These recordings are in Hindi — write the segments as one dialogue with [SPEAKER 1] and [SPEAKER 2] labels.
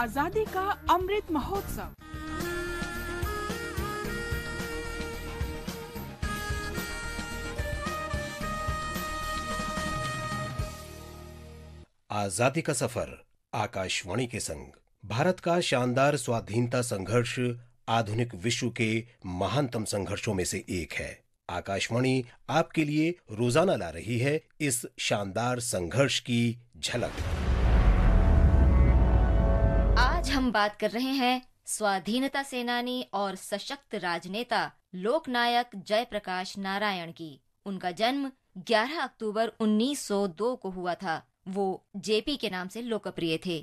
[SPEAKER 1] आजादी का अमृत महोत्सव
[SPEAKER 2] आजादी का सफर आकाशवाणी के संग भारत का शानदार स्वाधीनता संघर्ष आधुनिक विश्व के महानतम संघर्षों में से एक है आकाशवाणी आपके लिए रोजाना ला रही है इस शानदार संघर्ष की झलक
[SPEAKER 1] हम बात कर रहे हैं स्वाधीनता सेनानी और सशक्त राजनेता लोकनायक जयप्रकाश नारायण की उनका जन्म 11 अक्टूबर 1902 को हुआ था वो जेपी के नाम से लोकप्रिय थे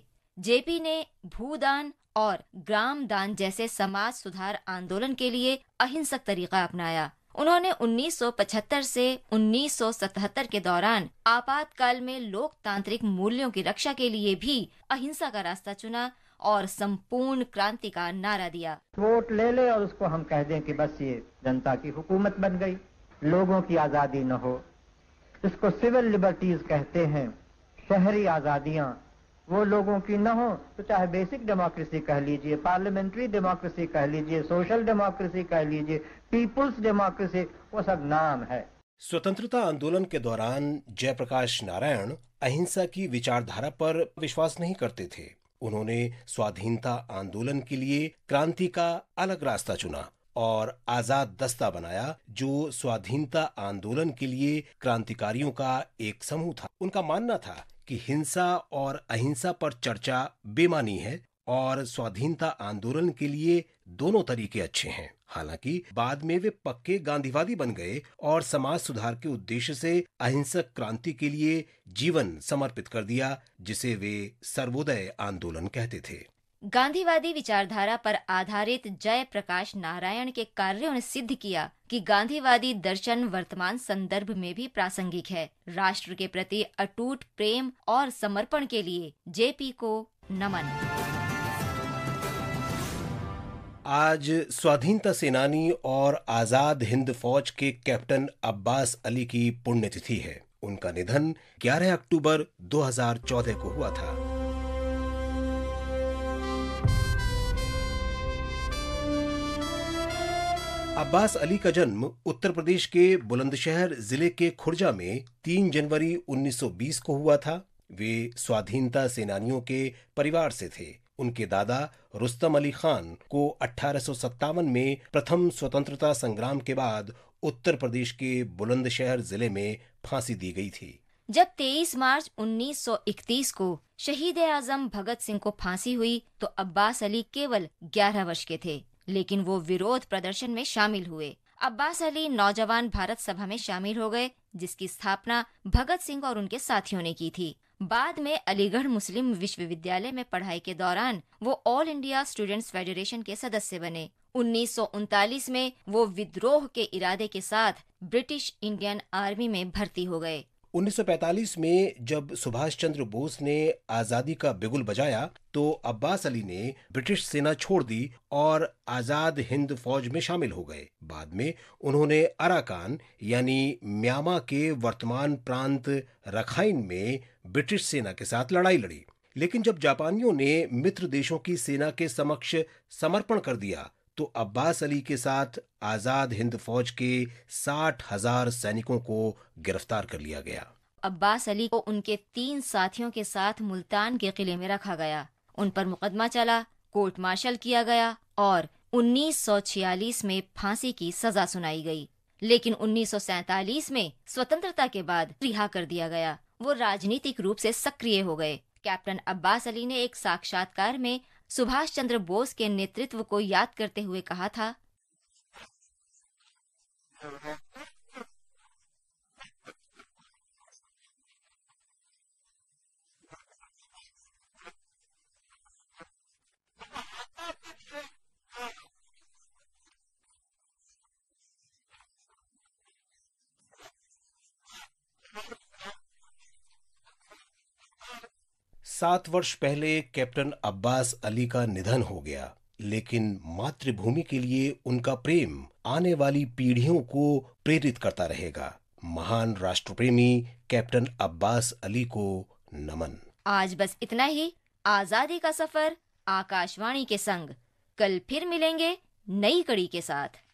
[SPEAKER 1] जेपी ने भूदान और ग्राम दान जैसे समाज सुधार आंदोलन के लिए अहिंसक तरीका अपनाया उन्होंने 1975 से 1977 के दौरान आपातकाल में लोकतांत्रिक मूल्यों की रक्षा के लिए भी अहिंसा का रास्ता चुना और संपूर्ण क्रांति का नारा दिया
[SPEAKER 2] वोट ले ले और उसको हम कह दें कि बस ये जनता की हुकूमत बन गई लोगों की आज़ादी न हो इसको सिविल लिबर्टीज कहते हैं शहरी आज़ादियाँ वो लोगों की न हो तो चाहे बेसिक डेमोक्रेसी कह लीजिए पार्लियामेंट्री डेमोक्रेसी कह लीजिए सोशल डेमोक्रेसी कह लीजिए पीपुल्स डेमोक्रेसी वो सब नाम है स्वतंत्रता आंदोलन के दौरान जयप्रकाश नारायण अहिंसा की विचारधारा पर विश्वास नहीं करते थे उन्होंने स्वाधीनता आंदोलन के लिए क्रांति का अलग रास्ता चुना और आजाद दस्ता बनाया जो स्वाधीनता आंदोलन के लिए क्रांतिकारियों का एक समूह था उनका मानना था कि हिंसा और अहिंसा पर चर्चा बेमानी है और स्वाधीनता आंदोलन के लिए दोनों तरीके अच्छे हैं हालांकि बाद में वे पक्के गांधीवादी बन गए और समाज सुधार के उद्देश्य से अहिंसक क्रांति के लिए जीवन समर्पित कर दिया जिसे वे सर्वोदय आंदोलन कहते थे
[SPEAKER 1] गांधीवादी विचारधारा पर आधारित जय प्रकाश नारायण के कार्यों ने सिद्ध किया कि गांधीवादी दर्शन वर्तमान संदर्भ में भी प्रासंगिक है राष्ट्र के प्रति अटूट प्रेम और समर्पण के लिए जेपी को नमन
[SPEAKER 2] आज स्वाधीनता सेनानी और आजाद हिंद फौज के कैप्टन अब्बास अली की पुण्यतिथि है उनका निधन 11 अक्टूबर 2014 को हुआ था अब्बास अली का जन्म उत्तर प्रदेश के बुलंदशहर जिले के खुर्जा में 3 जनवरी 1920 को हुआ था वे स्वाधीनता सेनानियों के परिवार से थे उनके दादा रुस्तम अली खान को अठारह में प्रथम स्वतंत्रता संग्राम के बाद उत्तर प्रदेश के बुलंदशहर जिले में फांसी दी गई थी
[SPEAKER 1] जब 23 मार्च 1931 को शहीद आजम भगत सिंह को फांसी हुई तो अब्बास अली केवल 11 वर्ष के थे लेकिन वो विरोध प्रदर्शन में शामिल हुए अब्बास अली नौजवान भारत सभा में शामिल हो गए जिसकी स्थापना भगत सिंह और उनके साथियों ने की थी बाद में अलीगढ़ मुस्लिम विश्वविद्यालय में पढ़ाई के दौरान वो ऑल इंडिया स्टूडेंट्स फेडरेशन के सदस्य बने उन्नीस में वो विद्रोह के इरादे के साथ ब्रिटिश इंडियन आर्मी में भर्ती हो गए
[SPEAKER 2] 1945 में जब सुभाष चंद्र बोस ने आज़ादी का बिगुल बजाया तो अब्बास अली ने ब्रिटिश सेना छोड़ दी और आज़ाद हिंद फौज में शामिल हो गए बाद में उन्होंने अराकान यानी म्यामा के वर्तमान प्रांत रखाइन में ब्रिटिश सेना के साथ लड़ाई लड़ी लेकिन जब जापानियों ने मित्र देशों की सेना के समक्ष समर्पण कर दिया तो अब्बास अली के साथ आज़ाद हिंद फौज के साठ हजार सैनिकों को गिरफ्तार कर लिया गया
[SPEAKER 1] अब्बास अली को उनके तीन साथियों के साथ मुल्तान के किले में रखा गया उन पर मुकदमा चला कोर्ट मार्शल किया गया और 1946 में फांसी की सजा सुनाई गई लेकिन 1947 में स्वतंत्रता के बाद रिहा कर दिया गया वो राजनीतिक रूप से सक्रिय हो गए कैप्टन अब्बास अली ने एक साक्षात्कार में सुभाष चंद्र बोस के नेतृत्व को याद करते हुए कहा था
[SPEAKER 2] सात वर्ष पहले कैप्टन अब्बास अली का निधन हो गया लेकिन मातृभूमि के लिए उनका प्रेम आने वाली पीढ़ियों को प्रेरित करता रहेगा महान राष्ट्रप्रेमी कैप्टन अब्बास अली को नमन
[SPEAKER 1] आज बस इतना ही आजादी का सफर आकाशवाणी के संग कल फिर मिलेंगे नई कड़ी के साथ